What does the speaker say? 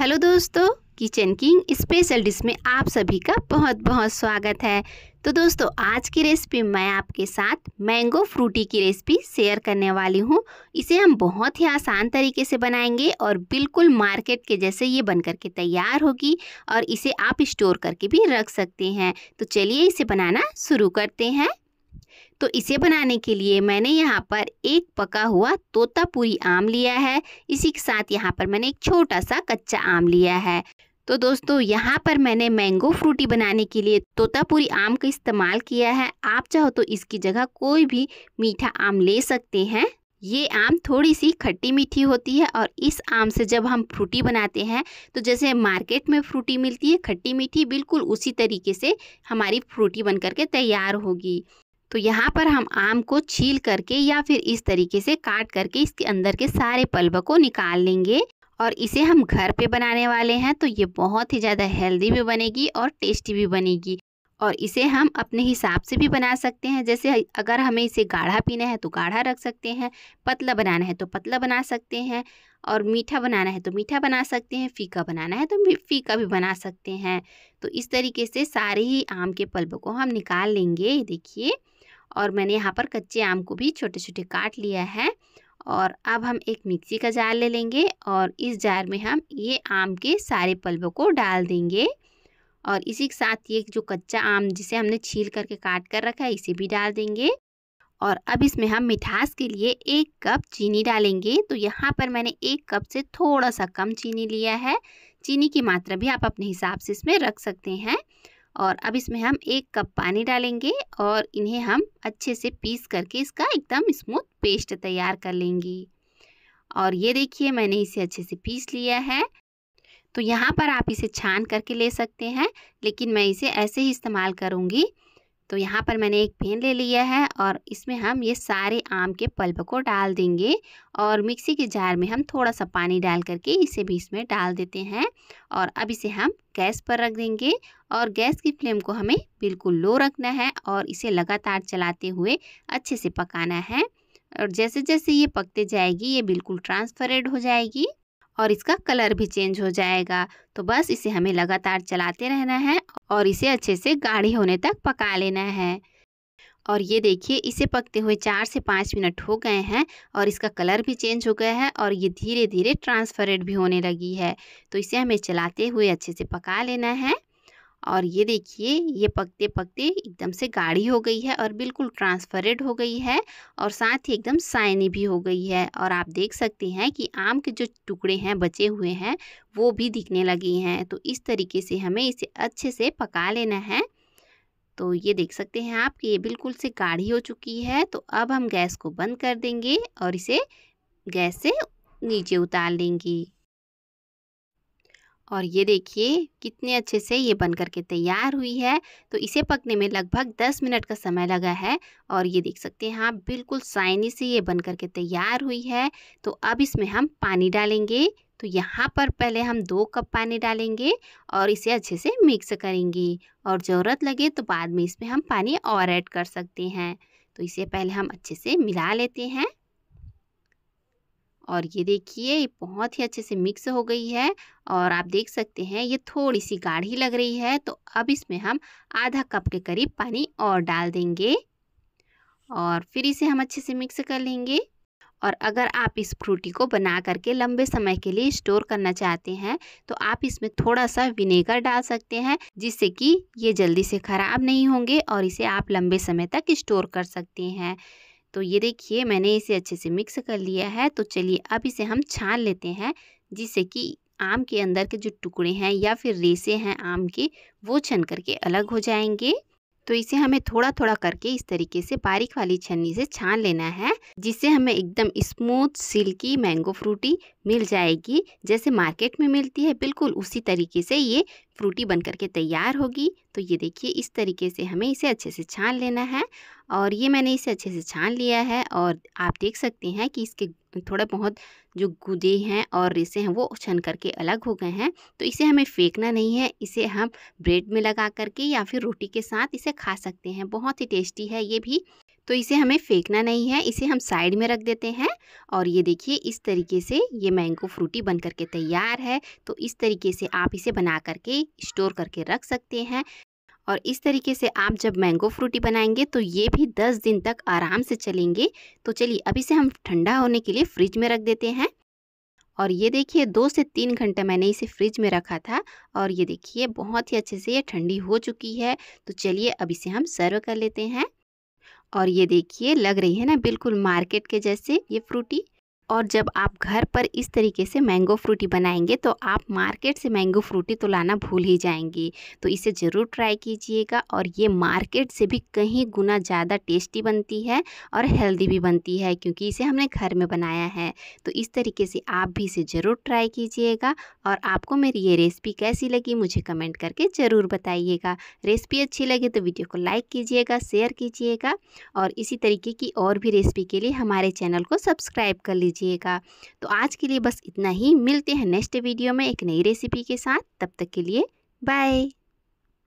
hello दोस्तों kitchen king special dish में आप सभी का बहुत बहुत स्वागत है तो दोस्तों आज की रेसिपी मैं आपके साथ मैंगो फ्रूटी की रेसिपी शेयर करने वाली हूँ इसे हम बहुत ही आसान तरीके से बनाएंगे और बिल्कुल मार्केट के जैसे ये बन करके तैयार होगी और इसे आप स्टोर करके भी रख सकते हैं तो चलिए इसे बनाना शुरू करते हैं तो इसे बनाने के लिए मैंने यहाँ पर एक पका हुआ तोतापुरी आम लिया है इसी के साथ यहाँ पर मैंने एक छोटा सा कच्चा आम लिया है तो दोस्तों यहाँ पर मैंने मैंगो फ्रूटी बनाने के लिए तोतापुरी आम का इस्तेमाल किया है आप चाहो तो इसकी जगह कोई भी मीठा आम ले सकते हैं ये आम थोड़ी सी खट्टी मीठी होती है और इस आम से जब हम फ्रूटी बनाते हैं तो जैसे मार्केट में फ्रूटी मिलती है खट्टी मीठी बिल्कुल उसी तरीके से हमारी फ्रूटी बन करके तैयार होगी तो यहाँ पर हम आम को छील करके या फिर इस तरीके से काट करके इसके अंदर के सारे पल्ब को निकाल लेंगे और इसे हम घर पे बनाने वाले हैं तो ये बहुत ही ज़्यादा हेल्दी भी बनेगी और टेस्टी भी बनेगी और इसे हम अपने हिसाब से भी बना सकते हैं जैसे अगर हमें इसे गाढ़ा पीना है तो गाढ़ा रख सकते हैं पतला बनाना है तो पतला बना सकते हैं और मीठा बनाना है तो मीठा बना सकते हैं फीका बनाना है तो फीका भी बना सकते हैं तो इस तरीके से सारे ही आम के पल्ब को हम निकाल लेंगे देखिए और मैंने यहाँ पर कच्चे आम को भी छोटे छोटे काट लिया है और अब हम एक मिक्सी का जार ले लेंगे और इस जार में हम ये आम के सारे पल्बों को डाल देंगे और इसी के साथ ये जो कच्चा आम जिसे हमने छील करके काट कर रखा है इसे भी डाल देंगे और अब इसमें हम मिठास के लिए एक कप चीनी डालेंगे तो यहाँ पर मैंने एक कप से थोड़ा सा कम चीनी लिया है चीनी की मात्रा भी आप अपने हिसाब से इसमें रख सकते हैं और अब इसमें हम एक कप पानी डालेंगे और इन्हें हम अच्छे से पीस करके इसका एकदम स्मूथ पेस्ट तैयार कर लेंगे और ये देखिए मैंने इसे अच्छे से पीस लिया है तो यहाँ पर आप इसे छान करके ले सकते हैं लेकिन मैं इसे ऐसे ही इस्तेमाल करूँगी तो यहाँ पर मैंने एक पेन ले लिया है और इसमें हम ये सारे आम के पल्प को डाल देंगे और मिक्सी के जार में हम थोड़ा सा पानी डाल करके इसे भी इसमें डाल देते हैं और अब इसे हम गैस पर रख देंगे और गैस की फ्लेम को हमें बिल्कुल लो रखना है और इसे लगातार चलाते हुए अच्छे से पकाना है और जैसे जैसे ये पकते जाएगी ये बिल्कुल ट्रांसफरेड हो जाएगी और इसका कलर भी चेंज हो जाएगा तो बस इसे हमें लगातार चलाते रहना है और इसे अच्छे से गाढ़ी होने तक पका लेना है और ये देखिए इसे पकते हुए चार से पाँच मिनट हो गए हैं और इसका कलर भी चेंज हो गया है और ये धीरे धीरे ट्रांसफरेंट भी होने लगी है तो इसे हमें चलाते हुए अच्छे से पका लेना है और ये देखिए ये पकते पकते एकदम से गाढ़ी हो गई है और बिल्कुल ट्रांसफरेड हो गई है और साथ ही एकदम साइनी भी हो गई है और आप देख सकते हैं कि आम के जो टुकड़े हैं बचे हुए हैं वो भी दिखने लगे हैं तो इस तरीके से हमें इसे अच्छे से पका लेना है तो ये देख सकते हैं आप कि ये बिल्कुल से गाढ़ी हो चुकी है तो अब हम गैस को बंद कर देंगे और इसे गैस से नीचे उतार लेंगे और ये देखिए कितने अच्छे से ये बन करके के तैयार हुई है तो इसे पकने में लगभग 10 मिनट का समय लगा है और ये देख सकते हैं आप बिल्कुल साइनी से ये बन करके के तैयार हुई है तो अब इसमें हम पानी डालेंगे तो यहाँ पर पहले हम दो कप पानी डालेंगे और इसे अच्छे से मिक्स करेंगे और ज़रूरत लगे तो बाद में इसमें हम पानी और ऐड कर सकते हैं तो इसे पहले हम अच्छे से मिला लेते हैं और ये देखिए बहुत ही अच्छे से मिक्स हो गई है और आप देख सकते हैं ये थोड़ी सी गाढ़ी लग रही है तो अब इसमें हम आधा कप के करीब पानी और डाल देंगे और फिर इसे हम अच्छे से मिक्स कर लेंगे और अगर आप इस फ्रूटी को बना करके लंबे समय के लिए स्टोर करना चाहते हैं तो आप इसमें थोड़ा सा विनेगर डाल सकते हैं जिससे कि ये जल्दी से ख़राब नहीं होंगे और इसे आप लंबे समय तक स्टोर कर सकते हैं तो ये देखिए मैंने इसे अच्छे से मिक्स कर लिया है तो चलिए अब इसे हम छान लेते हैं जिससे कि आम के अंदर के जो टुकड़े हैं या फिर रेसे हैं आम के वो छन करके अलग हो जाएंगे तो इसे हमें थोड़ा थोड़ा करके इस तरीके से बारीक वाली छन्नी से छान लेना है जिससे हमें एकदम स्मूथ सिल्की मैंगो फ्रूटी मिल जाएगी जैसे मार्केट में मिलती है बिल्कुल उसी तरीके से ये फ्रूटी बन करके तैयार होगी तो ये देखिए इस तरीके से हमें इसे अच्छे से छान लेना है और ये मैंने इसे अच्छे से छान लिया है और आप देख सकते हैं कि इसके थोड़े बहुत जो गुदे हैं और रेसे हैं वो छन करके अलग हो गए हैं तो इसे हमें फेंकना नहीं है इसे हम ब्रेड में लगा करके या फिर रोटी के साथ इसे खा सकते हैं बहुत ही टेस्टी है ये भी तो इसे हमें फेंकना नहीं है इसे हम साइड में रख देते हैं और ये देखिए इस तरीके से ये मैंगो फ्रूटी बन करके तैयार है तो इस तरीके से आप इसे बना करके स्टोर करके रख सकते हैं और इस तरीके से आप जब मैंगो फ्रूटी बनाएंगे तो ये भी दस दिन तक आराम से चलेंगे तो चलिए अभी से हम ठंडा होने के लिए फ्रिज में रख देते हैं और ये देखिए दो से तीन घंटा मैंने इसे फ्रिज में रखा था और ये देखिए बहुत ही अच्छे से ये ठंडी हो चुकी है तो चलिए अभी से हम सर्व कर लेते हैं और ये देखिए लग रही है ना बिल्कुल मार्केट के जैसे ये फ्रूटी और जब आप घर पर इस तरीके से मैंगो फ्रूटी बनाएंगे तो आप मार्केट से मैंगो फ्रूटी तो लाना भूल ही जाएंगी तो इसे ज़रूर ट्राई कीजिएगा और ये मार्केट से भी कहीं गुना ज़्यादा टेस्टी बनती है और हेल्दी भी बनती है क्योंकि इसे हमने घर में बनाया है तो इस तरीके से आप भी इसे ज़रूर ट्राई कीजिएगा और आपको मेरी ये रेसिपी कैसी लगी मुझे कमेंट करके ज़रूर बताइएगा रेसिपी अच्छी लगे तो वीडियो को लाइक कीजिएगा शेयर कीजिएगा और इसी तरीके की और भी रेसिपी के लिए हमारे चैनल को सब्सक्राइब कर लीजिए कीजिएगा तो आज के लिए बस इतना ही मिलते हैं नेक्स्ट वीडियो में एक नई रेसिपी के साथ तब तक के लिए बाय